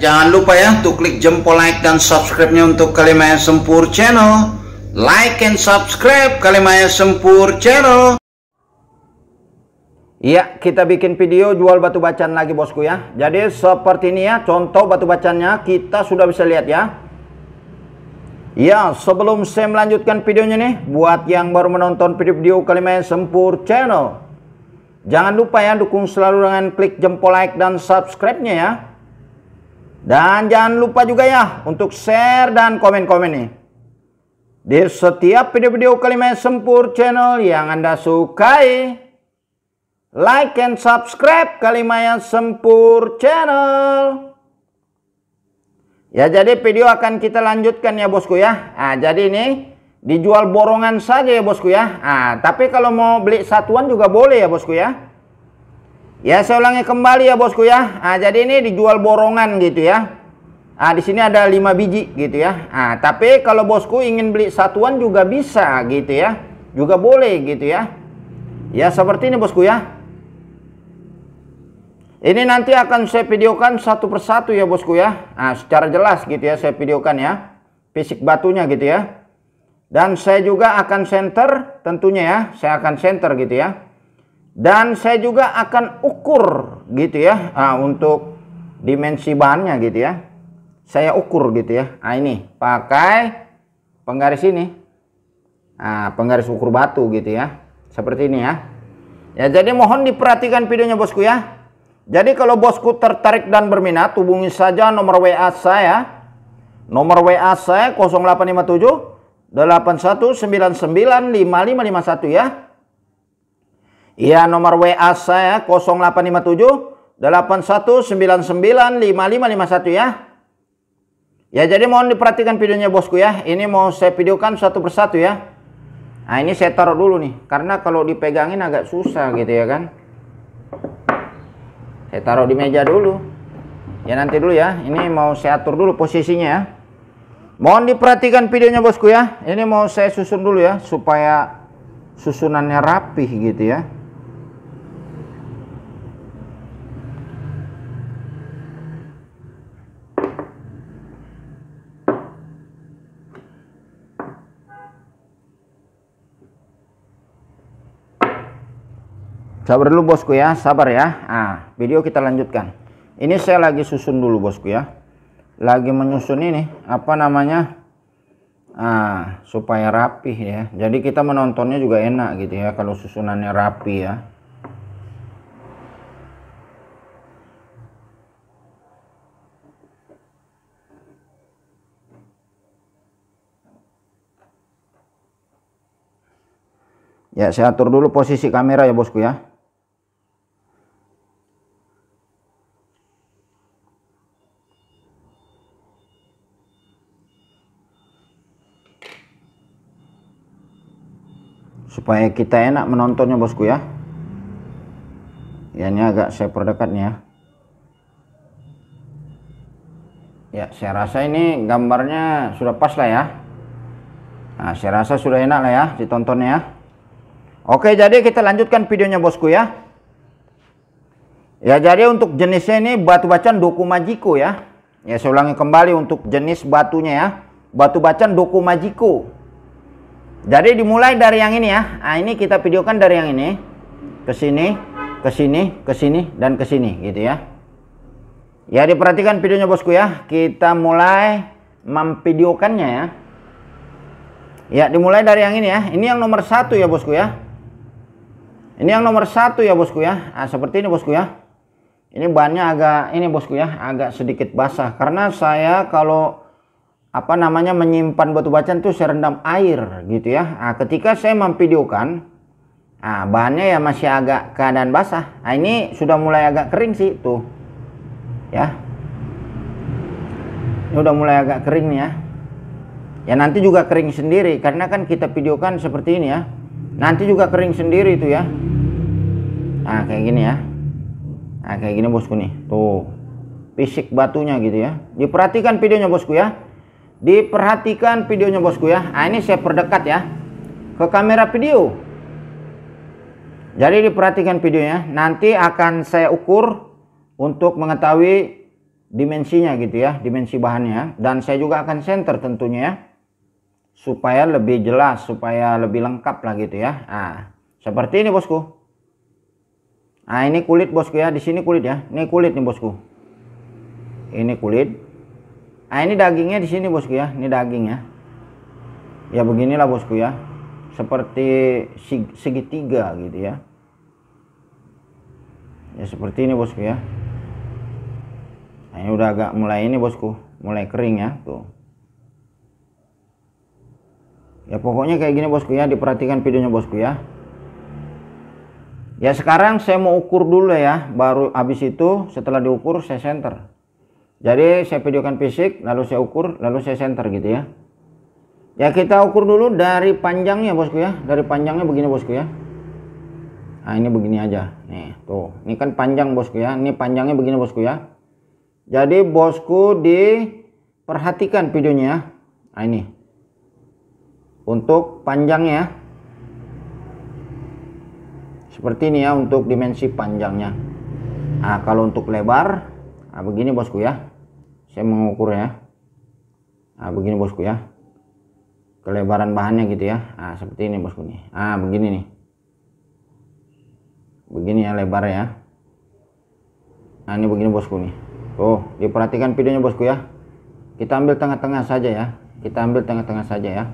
Jangan lupa ya untuk klik jempol like dan subscribe-nya untuk Kalimaya Sempur Channel. Like and subscribe Kalimaya Sempur Channel. Iya, kita bikin video jual batu bacan lagi bosku ya. Jadi seperti ini ya, contoh batu bacannya kita sudah bisa lihat ya. Ya, sebelum saya melanjutkan videonya nih, buat yang baru menonton video-video Kalimaya Sempur Channel, jangan lupa ya dukung selalu dengan klik jempol like dan subscribe-nya ya dan jangan lupa juga ya untuk share dan komen-komen nih. Di setiap video-video Kalimat Sempur channel yang Anda sukai. Like and subscribe Kalimayan Sempur channel. Ya jadi video akan kita lanjutkan ya bosku ya. Nah, jadi ini dijual borongan saja ya bosku ya. Nah, tapi kalau mau beli satuan juga boleh ya bosku ya. Ya, saya ulangi kembali ya bosku ya. Nah, jadi ini dijual borongan gitu ya. Nah, di sini ada 5 biji gitu ya. Nah, tapi kalau bosku ingin beli satuan juga bisa gitu ya. Juga boleh gitu ya. Ya, seperti ini bosku ya. Ini nanti akan saya videokan satu persatu ya bosku ya. Nah, secara jelas gitu ya saya videokan ya. Fisik batunya gitu ya. Dan saya juga akan center tentunya ya. Saya akan center gitu ya dan saya juga akan ukur gitu ya nah, untuk dimensi bahannya gitu ya saya ukur gitu ya nah ini pakai penggaris ini nah, penggaris ukur batu gitu ya seperti ini ya ya jadi mohon diperhatikan videonya bosku ya jadi kalau bosku tertarik dan berminat hubungi saja nomor WA saya nomor WA saya 0857 81995551 ya Iya nomor WA saya 0857 81995551 ya. Ya, jadi mohon diperhatikan videonya bosku ya. Ini mau saya videokan satu persatu ya. Nah, ini saya taruh dulu nih. Karena kalau dipegangin agak susah gitu ya kan. Saya taruh di meja dulu. Ya, nanti dulu ya. Ini mau saya atur dulu posisinya ya. Mohon diperhatikan videonya bosku ya. Ini mau saya susun dulu ya. Supaya susunannya rapih gitu ya. Sabar dulu bosku ya, sabar ya. Ah, video kita lanjutkan. Ini saya lagi susun dulu bosku ya. Lagi menyusun ini apa namanya? Ah, supaya rapi ya. Jadi kita menontonnya juga enak gitu ya kalau susunannya rapi ya. Ya, saya atur dulu posisi kamera ya bosku ya. supaya kita enak menontonnya bosku ya ya ini agak saya perdekat nih ya ya saya rasa ini gambarnya sudah pas lah ya nah saya rasa sudah enak lah ya ditontonnya ya oke jadi kita lanjutkan videonya bosku ya ya jadi untuk jenisnya ini batu bacan doku majiko ya ya saya ulangi kembali untuk jenis batunya ya batu bacan doku majiko jadi dimulai dari yang ini ya. Nah, ini kita videokan dari yang ini. Ke sini, ke sini, ke sini dan ke sini gitu ya. Ya diperhatikan videonya bosku ya. Kita mulai memvideokannya ya. Ya dimulai dari yang ini ya. Ini yang nomor satu ya bosku ya. Ini yang nomor satu ya bosku ya. Nah, seperti ini bosku ya. Ini bannya agak ini bosku ya, agak sedikit basah karena saya kalau apa namanya menyimpan batu bacan tuh serendam air gitu ya. Nah, ketika saya memvideokan, nah, bahannya ya masih agak keadaan basah. Nah, ini sudah mulai agak kering sih tuh, ya. Ini udah mulai agak kering nih ya. Ya nanti juga kering sendiri karena kan kita videokan seperti ini ya. Nanti juga kering sendiri itu ya. Nah kayak gini ya. Nah kayak gini bosku nih. Tuh. Fisik batunya gitu ya. Diperhatikan videonya bosku ya. Diperhatikan videonya bosku ya. Nah, ini saya perdekat ya ke kamera video. Jadi diperhatikan videonya. Nanti akan saya ukur untuk mengetahui dimensinya gitu ya, dimensi bahannya. Dan saya juga akan center tentunya ya, supaya lebih jelas, supaya lebih lengkap lah gitu ya. Nah, seperti ini bosku. Nah ini kulit bosku ya, di sini kulit ya. Ini kulit nih bosku. Ini kulit Nah, ini dagingnya di sini bosku ya. Ini daging ya. Ya beginilah bosku ya. Seperti segitiga gitu ya. Ya seperti ini bosku ya. Nah, ini udah agak mulai ini bosku, mulai kering ya, tuh. Ya pokoknya kayak gini bosku ya, diperhatikan videonya bosku ya. Ya sekarang saya mau ukur dulu ya, baru habis itu setelah diukur saya center. Jadi saya videokan fisik, lalu saya ukur, lalu saya center gitu ya. Ya kita ukur dulu dari panjangnya bosku ya, dari panjangnya begini bosku ya. Nah ini begini aja, nih tuh, ini kan panjang bosku ya, ini panjangnya begini bosku ya. Jadi bosku diperhatikan videonya ya. nah ini. Untuk panjangnya, seperti ini ya untuk dimensi panjangnya. Nah kalau untuk lebar, nah begini bosku ya, saya mengukur ya nah begini bosku ya kelebaran bahannya gitu ya nah seperti ini bosku nih ah begini nih begini ya lebar ya nah ini begini bosku nih tuh diperhatikan videonya bosku ya kita ambil tengah-tengah saja ya kita ambil tengah-tengah saja ya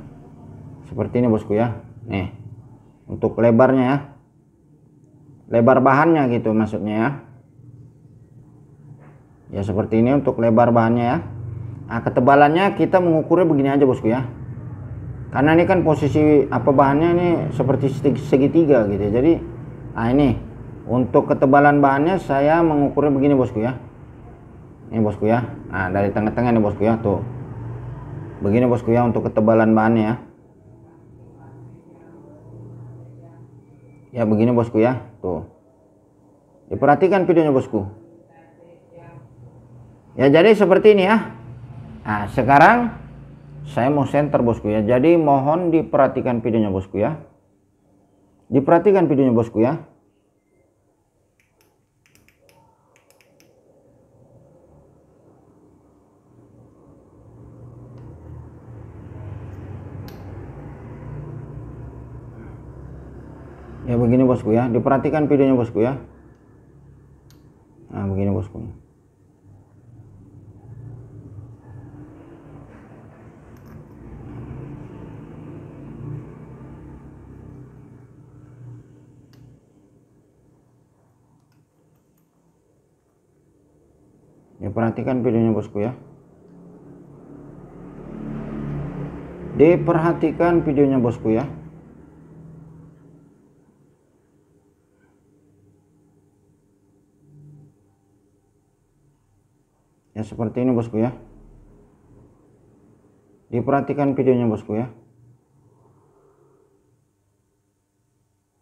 seperti ini bosku ya nih untuk lebarnya ya lebar bahannya gitu maksudnya ya ya seperti ini untuk lebar bahannya ya nah ketebalannya kita mengukurnya begini aja bosku ya karena ini kan posisi apa bahannya ini seperti segitiga gitu ya jadi nah ini untuk ketebalan bahannya saya mengukurnya begini bosku ya ini bosku ya nah dari tengah-tengah ini bosku ya tuh begini bosku ya untuk ketebalan bahannya ya ya begini bosku ya tuh diperhatikan videonya bosku ya jadi seperti ini ya nah sekarang saya mau center bosku ya jadi mohon diperhatikan videonya bosku ya diperhatikan videonya bosku ya ya begini bosku ya diperhatikan videonya bosku ya nah begini bosku Perhatikan videonya bosku ya. Diperhatikan videonya bosku ya. Ya seperti ini bosku ya. Diperhatikan videonya bosku ya.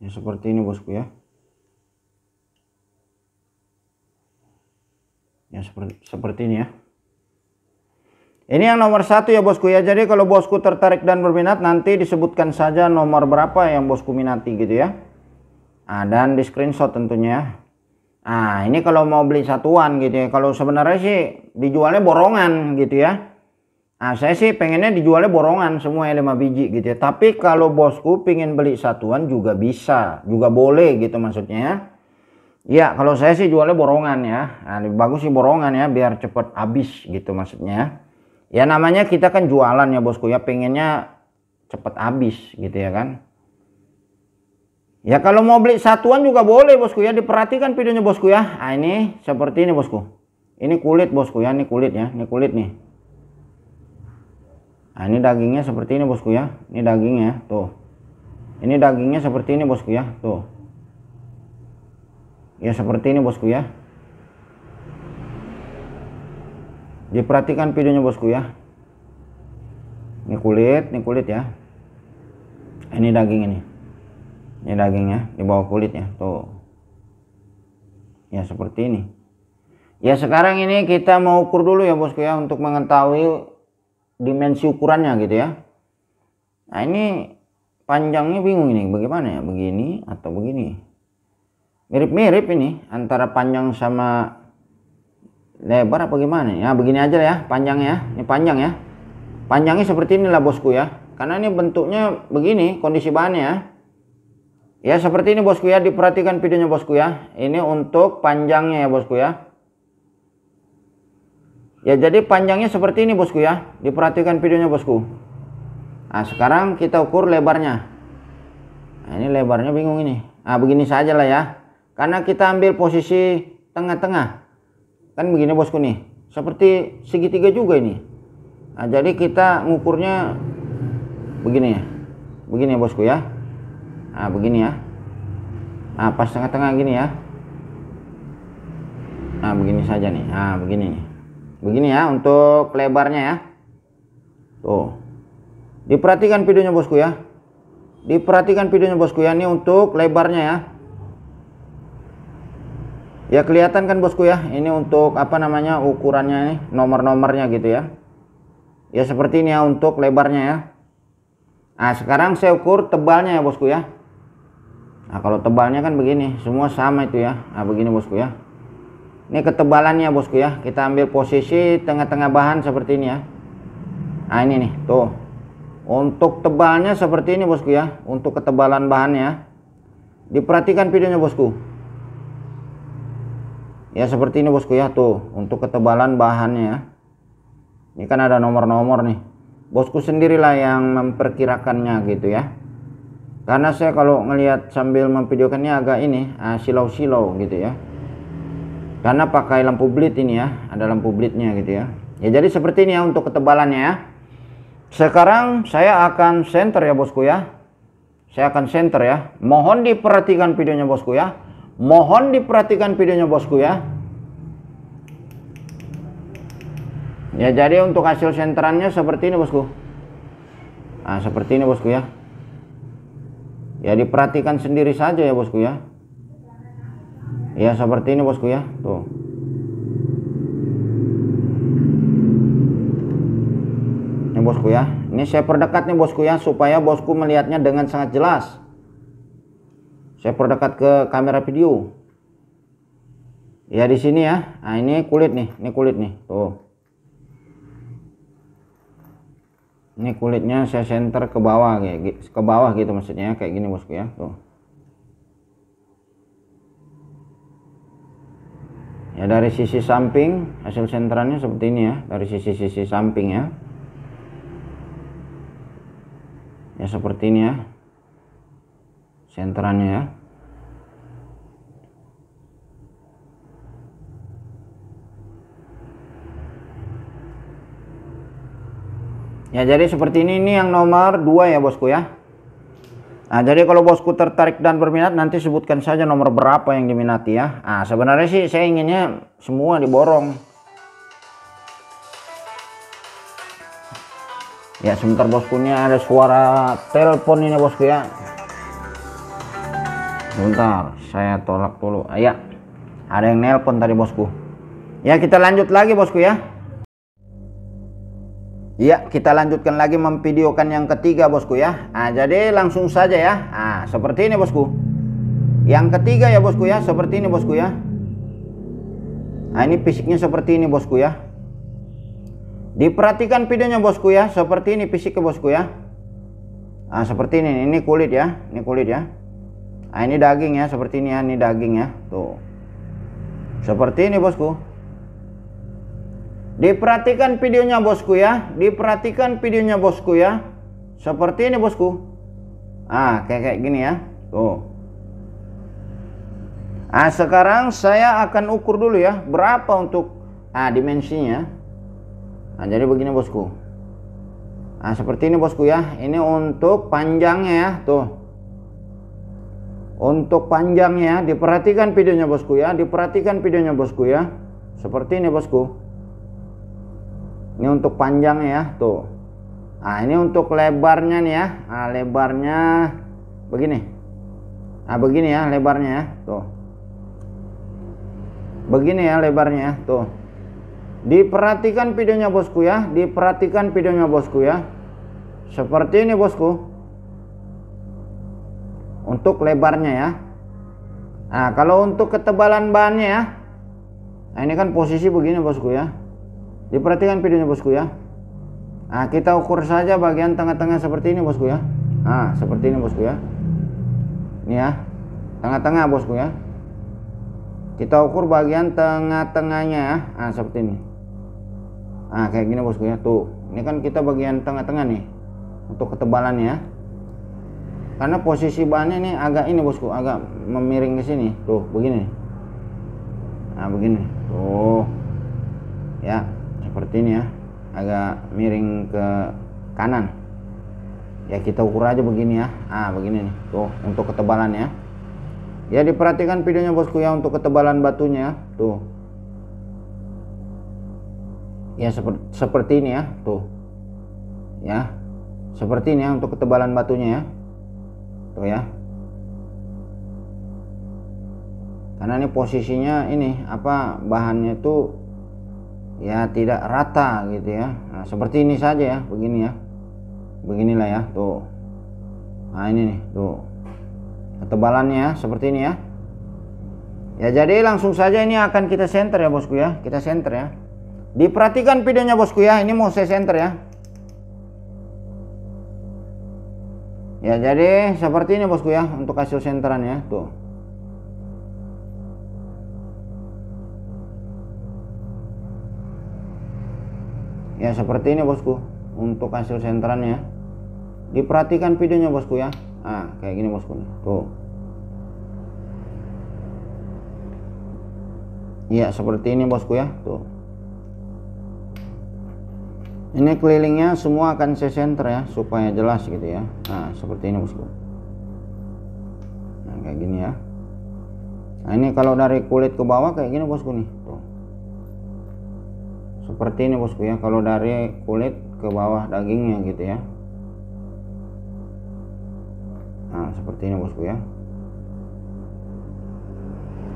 Ya seperti ini bosku ya. yang seperti, seperti ini ya ini yang nomor satu ya bosku ya jadi kalau bosku tertarik dan berminat nanti disebutkan saja nomor berapa yang bosku minati gitu ya nah, dan di screenshot tentunya nah ini kalau mau beli satuan gitu ya kalau sebenarnya sih dijualnya borongan gitu ya Nah, saya sih pengennya dijualnya borongan semua ya 5 biji gitu ya. Tapi kalau bosku pengen beli satuan juga bisa, juga boleh gitu maksudnya. ya. Ya kalau saya sih jualnya borongan ya. Nah, lebih bagus sih borongan ya, biar cepet habis gitu maksudnya. Ya namanya kita kan jualan ya bosku ya, pengennya cepet habis gitu ya kan. Ya kalau mau beli satuan juga boleh bosku ya, diperhatikan videonya bosku ya. Nah, ini seperti ini bosku. Ini kulit bosku ya, ini kulit ya, ini kulit nih. Nah, ini dagingnya seperti ini bosku ya, ini dagingnya tuh. Ini dagingnya seperti ini bosku ya, tuh ya seperti ini bosku ya diperhatikan videonya bosku ya ini kulit ini kulit ya ini daging ini ini dagingnya di bawah kulitnya tuh ya seperti ini ya sekarang ini kita mau ukur dulu ya bosku ya untuk mengetahui dimensi ukurannya gitu ya nah ini panjangnya bingung ini bagaimana ya begini atau begini mirip-mirip ini antara panjang sama lebar apa gimana ya begini aja ya panjang ya ini panjang ya panjangnya seperti inilah bosku ya karena ini bentuknya begini kondisi bahannya ya ya seperti ini bosku ya diperhatikan videonya bosku ya ini untuk panjangnya ya bosku ya ya jadi panjangnya seperti ini bosku ya diperhatikan videonya bosku nah sekarang kita ukur lebarnya nah, ini lebarnya bingung ini ah begini saja lah ya karena kita ambil posisi tengah-tengah. Kan begini bosku nih. Seperti segitiga juga ini. Nah, jadi kita ngukurnya begini ya. Begini ya bosku ya. Nah, begini ya. Nah, pas tengah-tengah gini ya. Nah, begini saja nih. Nah, begini nih. Begini ya untuk lebarnya ya. Tuh. Diperhatikan videonya bosku ya. Diperhatikan videonya bosku ya. Ini untuk lebarnya ya ya kelihatan kan bosku ya ini untuk apa namanya ukurannya nih nomor-nomornya gitu ya ya seperti ini ya untuk lebarnya ya nah sekarang saya ukur tebalnya ya bosku ya nah kalau tebalnya kan begini semua sama itu ya nah begini bosku ya ini ketebalannya bosku ya kita ambil posisi tengah-tengah bahan seperti ini ya nah ini nih tuh untuk tebalnya seperti ini bosku ya untuk ketebalan bahannya ya. diperhatikan videonya bosku ya seperti ini bosku ya tuh untuk ketebalan bahannya ya. ini kan ada nomor-nomor nih bosku sendirilah yang memperkirakannya gitu ya karena saya kalau ngelihat sambil memvideokannya agak ini ah, silau-silau gitu ya karena pakai lampu blit ini ya ada lampu blitnya gitu ya ya jadi seperti ini ya untuk ketebalannya ya sekarang saya akan center ya bosku ya saya akan center ya mohon diperhatikan videonya bosku ya Mohon diperhatikan videonya bosku ya. Ya jadi untuk hasil senterannya seperti ini bosku. Nah seperti ini bosku ya. Ya diperhatikan sendiri saja ya bosku ya. Ya seperti ini bosku ya. Tuh. Ini bosku ya. Ini saya perdekatnya bosku ya supaya bosku melihatnya dengan sangat jelas saya perdekat ke kamera video ya di sini ya nah ini kulit nih ini kulit nih tuh ini kulitnya saya center ke bawah kayak ke bawah gitu maksudnya kayak gini bosku ya tuh ya dari sisi samping hasil senterannya seperti ini ya dari sisi-sisi samping ya ya seperti ini ya senterannya ya Ya, jadi seperti ini ini yang nomor 2 ya, Bosku ya. Nah, jadi kalau Bosku tertarik dan berminat nanti sebutkan saja nomor berapa yang diminati ya. Ah, sebenarnya sih saya inginnya semua diborong. Ya, sebentar Bosku ini ada suara telepon ini Bosku ya bentar saya tolak dulu ya ada yang nelpon tadi bosku ya kita lanjut lagi bosku ya ya kita lanjutkan lagi memvideokan yang ketiga bosku ya nah, jadi langsung saja ya nah, seperti ini bosku yang ketiga ya bosku ya seperti ini bosku ya nah ini fisiknya seperti ini bosku ya diperhatikan videonya bosku ya seperti ini fisiknya bosku ya nah, seperti ini ini kulit ya ini kulit ya nah ini daging ya seperti ini ya ini daging ya tuh seperti ini bosku diperhatikan videonya bosku ya diperhatikan videonya bosku ya seperti ini bosku ah kayak kayak gini ya tuh ah sekarang saya akan ukur dulu ya berapa untuk ah dimensinya nah jadi begini bosku Nah, seperti ini bosku ya. Ini untuk panjangnya ya, tuh. Untuk panjangnya diperhatikan videonya bosku ya, diperhatikan videonya bosku ya. Seperti ini bosku. Ini untuk panjang ya, tuh. Nah, ini untuk lebarnya nih ya. Nah, lebarnya begini. Nah, begini ya lebarnya ya, tuh. Begini ya lebarnya ya, tuh. Diperhatikan videonya bosku ya, diperhatikan videonya bosku ya. Seperti ini bosku untuk lebarnya ya nah kalau untuk ketebalan bahannya ya nah ini kan posisi begini bosku ya diperhatikan videonya bosku ya nah kita ukur saja bagian tengah-tengah seperti ini bosku ya nah seperti ini bosku ya ini ya tengah-tengah bosku ya kita ukur bagian tengah-tengahnya ya nah seperti ini nah kayak gini bosku ya tuh ini kan kita bagian tengah-tengah nih untuk ketebalannya ya karena posisi bannya ini agak ini bosku agak memiring ke sini tuh begini nah begini tuh ya seperti ini ya agak miring ke kanan ya kita ukur aja begini ya ah begini nih tuh untuk ketebalan ya ya diperhatikan videonya bosku ya untuk ketebalan batunya ya. tuh ya seperti, seperti ini ya tuh ya seperti ini ya untuk ketebalan batunya ya tuh ya karena ini posisinya ini apa bahannya itu ya tidak rata gitu ya nah, seperti ini saja ya begini ya beginilah ya tuh nah ini nih tuh ketebalannya ya, seperti ini ya ya jadi langsung saja ini akan kita center ya bosku ya kita center ya diperhatikan videonya bosku ya ini mau saya center ya Ya, jadi seperti ini bosku ya untuk hasil senteran ya, tuh. Ya, seperti ini bosku untuk hasil senteran ya. Diperhatikan videonya bosku ya. Ah, kayak gini bosku Tuh. Ya, seperti ini bosku ya, tuh ini kelilingnya semua akan saya center ya supaya jelas gitu ya nah seperti ini bosku nah kayak gini ya nah ini kalau dari kulit ke bawah kayak gini bosku nih tuh seperti ini bosku ya kalau dari kulit ke bawah dagingnya gitu ya nah seperti ini bosku ya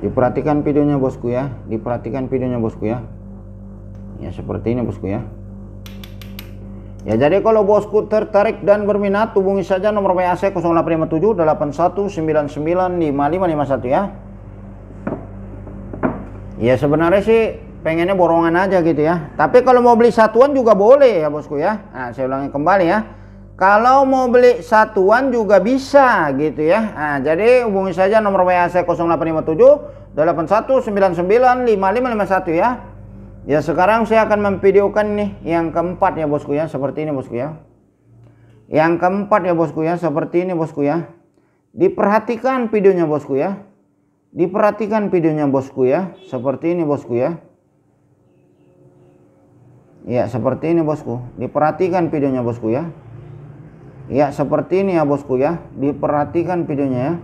diperhatikan videonya bosku ya diperhatikan videonya bosku ya ya seperti ini bosku ya Ya jadi kalau bosku tertarik dan berminat hubungi saja nomor WA saya 0857 81995551 ya. Ya sebenarnya sih pengennya borongan aja gitu ya. Tapi kalau mau beli satuan juga boleh ya bosku ya. Nah saya ulangi kembali ya. Kalau mau beli satuan juga bisa gitu ya. Nah jadi hubungi saja nomor WA saya 0857 81995551 ya. Ya sekarang saya akan memvideokan nih yang keempat ya bosku ya seperti ini bosku ya. Yang keempat ya bosku ya seperti ini bosku ya. Diperhatikan videonya bosku ya. Diperhatikan videonya bosku ya seperti ini bosku ya. Ya seperti ini bosku. Diperhatikan videonya bosku ya. Ya seperti ini ya bosku ya. Diperhatikan videonya ya.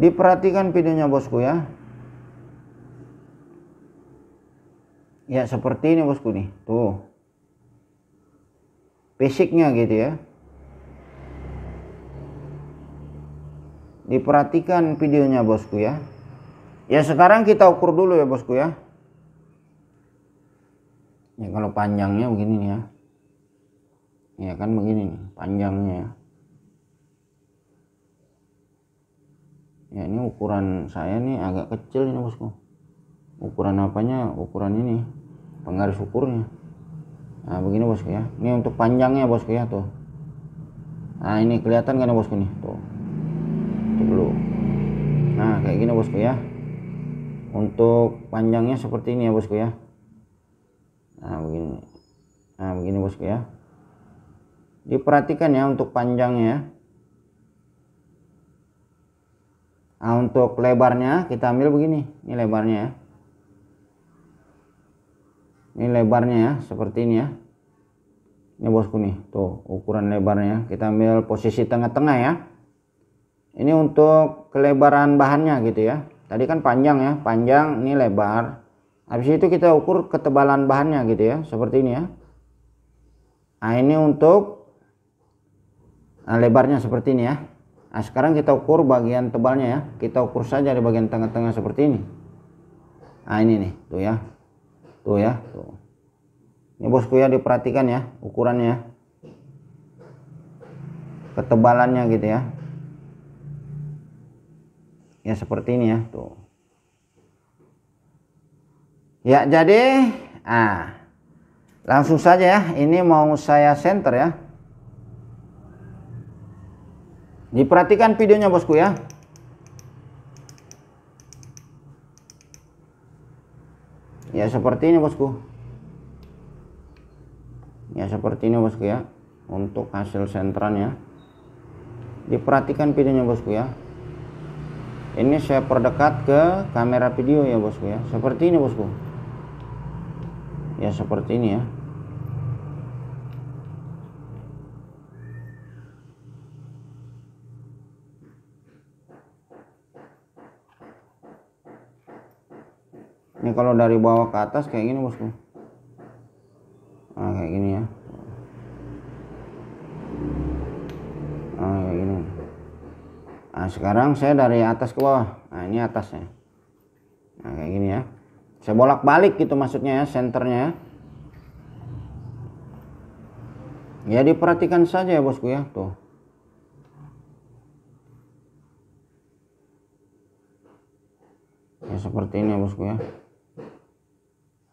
Diperhatikan videonya bosku ya. ya seperti ini bosku nih tuh basicnya gitu ya diperhatikan videonya bosku ya ya sekarang kita ukur dulu ya bosku ya ya kalau panjangnya begini nih ya ya kan begini nih panjangnya ya ya ini ukuran saya nih agak kecil ini bosku ukuran apanya ukuran ini penggaris ukurnya nah begini bosku ya ini untuk panjangnya bosku ya tuh nah ini kelihatan kan nih ya, bosku nih tuh tuh dulu nah kayak gini bosku ya untuk panjangnya seperti ini ya bosku ya nah begini nah begini bosku ya diperhatikan ya untuk panjangnya ya. nah untuk lebarnya kita ambil begini ini lebarnya ya ini lebarnya ya seperti ini ya ini bosku nih tuh ukuran lebarnya ya. kita ambil posisi tengah-tengah ya ini untuk kelebaran bahannya gitu ya tadi kan panjang ya panjang ini lebar habis itu kita ukur ketebalan bahannya gitu ya seperti ini ya nah ini untuk nah, lebarnya seperti ini ya nah sekarang kita ukur bagian tebalnya ya kita ukur saja di bagian tengah-tengah seperti ini nah ini nih tuh ya tuh ya tuh ini bosku ya diperhatikan ya ukurannya ya. ketebalannya gitu ya ya seperti ini ya tuh ya jadi ah langsung saja ya ini mau saya center ya diperhatikan videonya bosku ya ya seperti ini bosku ya seperti ini bosku ya untuk hasil sentran ya diperhatikan videonya bosku ya ini saya perdekat ke kamera video ya bosku ya seperti ini bosku ya seperti ini ya ini kalau dari bawah ke atas kayak gini bosku nah kayak gini ya nah kayak gini nah sekarang saya dari atas ke bawah nah ini atasnya nah kayak gini ya saya bolak balik gitu maksudnya ya senternya ya ya diperhatikan saja ya bosku ya tuh ya seperti ini ya bosku ya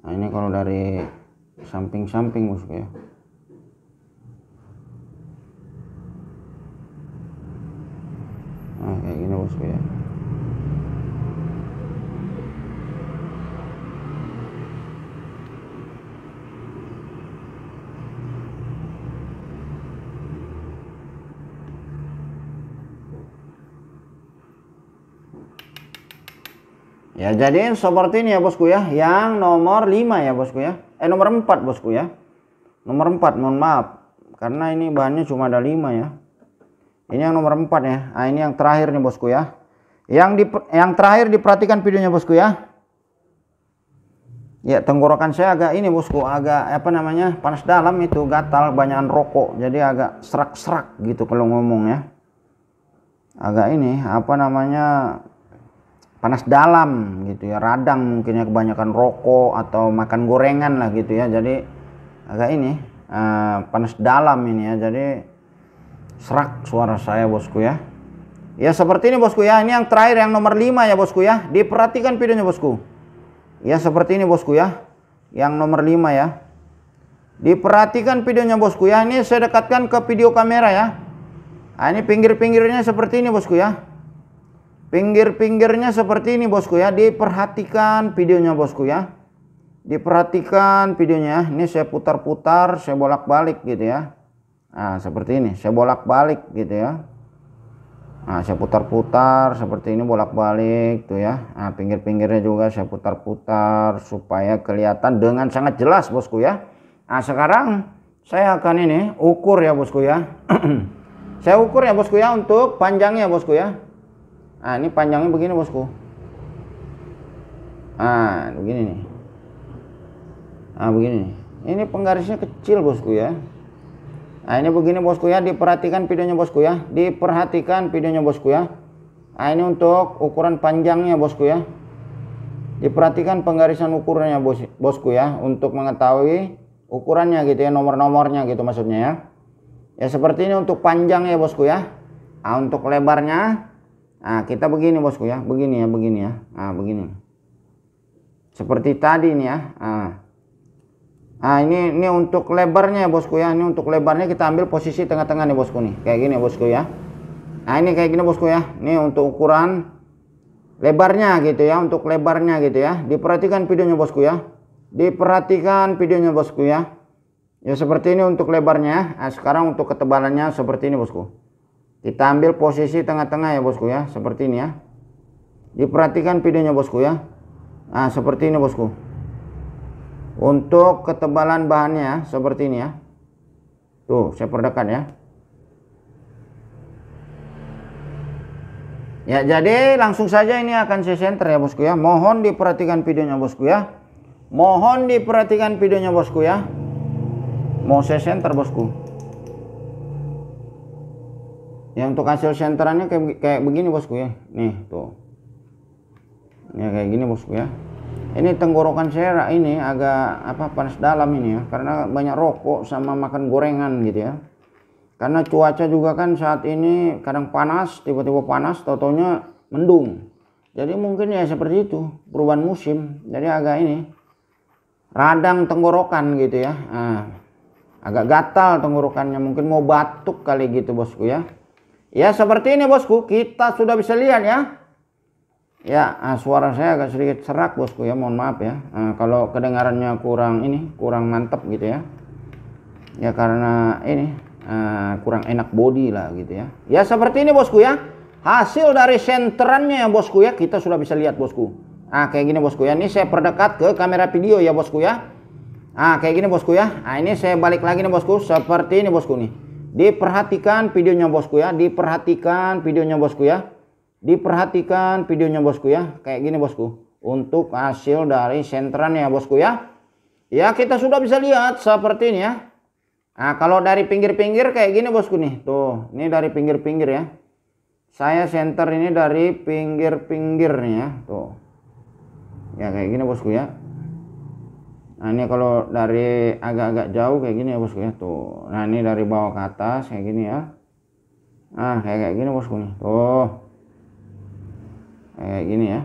nah ini kalau dari samping-samping bosku ya nah kayak gini bosku ya Ya, jadi seperti ini ya bosku ya. Yang nomor 5 ya bosku ya. Eh nomor 4 bosku ya. Nomor 4, mohon maaf. Karena ini bahannya cuma ada 5 ya. Ini yang nomor 4 ya. Nah, ini yang terakhir nih bosku ya. Yang di yang terakhir diperhatikan videonya bosku ya. Ya, tenggorokan saya agak ini bosku, agak apa namanya? panas dalam itu, gatal banyakan rokok. Jadi agak serak-serak gitu kalau ngomong ya. Agak ini apa namanya? panas dalam gitu ya radang mungkinnya kebanyakan rokok atau makan gorengan lah gitu ya jadi agak ini uh, panas dalam ini ya jadi serak suara saya bosku ya ya seperti ini bosku ya ini yang terakhir yang nomor 5 ya bosku ya diperhatikan videonya bosku ya seperti ini bosku ya yang nomor 5 ya diperhatikan videonya bosku ya ini saya dekatkan ke video kamera ya nah, ini pinggir-pinggirnya seperti ini bosku ya Pinggir-pinggirnya seperti ini bosku ya. Diperhatikan videonya bosku ya. Diperhatikan videonya. Ya. Ini saya putar-putar, saya bolak-balik gitu ya. Nah seperti ini. Saya bolak-balik gitu ya. Nah saya putar-putar seperti ini bolak-balik tuh ya. Nah pinggir-pinggirnya juga saya putar-putar supaya kelihatan dengan sangat jelas bosku ya. Nah sekarang saya akan ini ukur ya bosku ya. saya ukur ya bosku ya untuk panjangnya bosku ya. Nah, ini panjangnya begini, Bosku. Nah, begini nih. Nah, begini nih. Ini penggarisnya kecil, Bosku ya. Nah, ini begini, Bosku ya. Diperhatikan videonya, Bosku ya. Diperhatikan videonya, Bosku ya. Nah, ini untuk ukuran panjangnya, Bosku ya. Diperhatikan penggarisan ukurannya, bos, Bosku ya, untuk mengetahui ukurannya gitu ya, nomor-nomornya gitu maksudnya ya. Ya seperti ini untuk panjang ya bosku ya. Nah, untuk lebarnya Nah, kita begini bosku ya, begini ya, begini ya, nah, begini. Seperti tadi ini ya. Nah. nah, ini ini untuk lebarnya ya bosku ya, ini untuk lebarnya kita ambil posisi tengah-tengah nih bosku nih, kayak gini ya bosku ya. Nah ini kayak gini bosku ya, ini untuk ukuran lebarnya gitu ya, untuk lebarnya gitu ya. Diperhatikan videonya bosku ya, diperhatikan videonya bosku ya. Ya seperti ini untuk lebarnya, nah, sekarang untuk ketebalannya seperti ini bosku. Kita ambil posisi tengah-tengah ya bosku ya, seperti ini ya. Diperhatikan videonya bosku ya. Nah, seperti ini bosku. Untuk ketebalan bahannya ya, seperti ini ya. Tuh, saya perdekat ya. Ya, jadi langsung saja ini akan saya center ya bosku ya. Mohon diperhatikan videonya bosku ya. Mohon diperhatikan videonya bosku ya. Mau saya center bosku yang untuk hasil senterannya kayak kayak begini bosku ya nih tuh ya kayak gini bosku ya ini tenggorokan saya ini agak apa panas dalam ini ya karena banyak rokok sama makan gorengan gitu ya karena cuaca juga kan saat ini kadang panas tiba-tiba panas totonya mendung jadi mungkin ya seperti itu perubahan musim jadi agak ini radang tenggorokan gitu ya nah, agak gatal tenggorokannya mungkin mau batuk kali gitu bosku ya Ya seperti ini bosku, kita sudah bisa lihat ya. Ya nah, suara saya agak sedikit serak bosku ya, mohon maaf ya. Nah, kalau kedengarannya kurang ini, kurang mantep gitu ya. Ya karena ini uh, kurang enak body lah gitu ya. Ya seperti ini bosku ya. Hasil dari senterannya ya bosku ya, kita sudah bisa lihat bosku. Ah kayak gini bosku ya, ini saya perdekat ke kamera video ya bosku ya. Ah kayak gini bosku ya. Ah ini saya balik lagi nih bosku, seperti ini bosku nih. Diperhatikan videonya bosku ya, diperhatikan videonya bosku ya. Diperhatikan videonya bosku ya, kayak gini bosku. Untuk hasil dari sentran ya bosku ya. Ya kita sudah bisa lihat seperti ini ya. Nah kalau dari pinggir-pinggir kayak gini bosku nih. Tuh, ini dari pinggir-pinggir ya. Saya senter ini dari pinggir-pinggirnya ya. tuh. Ya kayak gini bosku ya. Nah, ini kalau dari agak-agak jauh kayak gini ya bosku ya tuh. Nah, ini dari bawah ke atas kayak gini ya. Nah, kayak kayak gini bosku nih. Tuh. Kayak gini ya.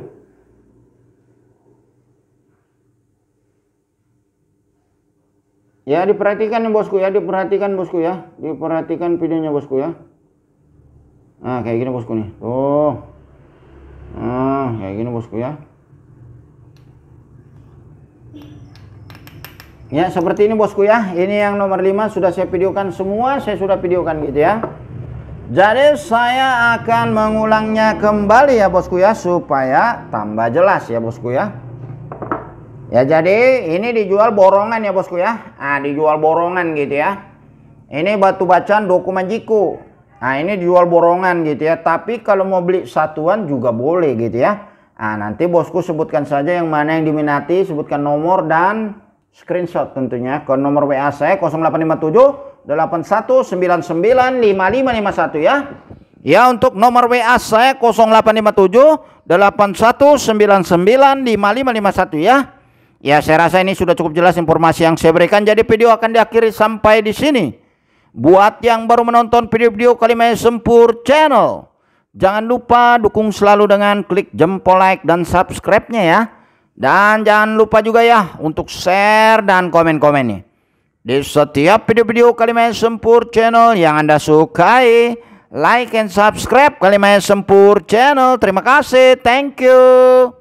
Ya, diperhatikan nih bosku ya, diperhatikan bosku ya. Diperhatikan videonya bosku ya. Nah, kayak gini bosku nih. Tuh. Nah, kayak gini bosku ya. Ya, seperti ini bosku ya. Ini yang nomor 5 sudah saya videokan semua, saya sudah videokan gitu ya. Jadi saya akan mengulangnya kembali ya bosku ya supaya tambah jelas ya bosku ya. Ya jadi ini dijual borongan ya bosku ya. Ah dijual borongan gitu ya. Ini batu bacaan dokumen jiku. Nah ini dijual borongan gitu ya. Tapi kalau mau beli satuan juga boleh gitu ya. Ah nanti bosku sebutkan saja yang mana yang diminati, sebutkan nomor dan screenshot tentunya ke nomor WA saya 0857 81995551 ya. Ya untuk nomor WA saya 0857 81995551 ya. Ya saya rasa ini sudah cukup jelas informasi yang saya berikan jadi video akan diakhiri sampai di sini. Buat yang baru menonton video-video kali ini Sempur channel, jangan lupa dukung selalu dengan klik jempol like dan subscribe-nya ya dan jangan lupa juga ya untuk share dan komen komen nih Di setiap video-video Kalimayan Sempur channel yang Anda sukai, like and subscribe Kalimayan Sempur channel. Terima kasih, thank you.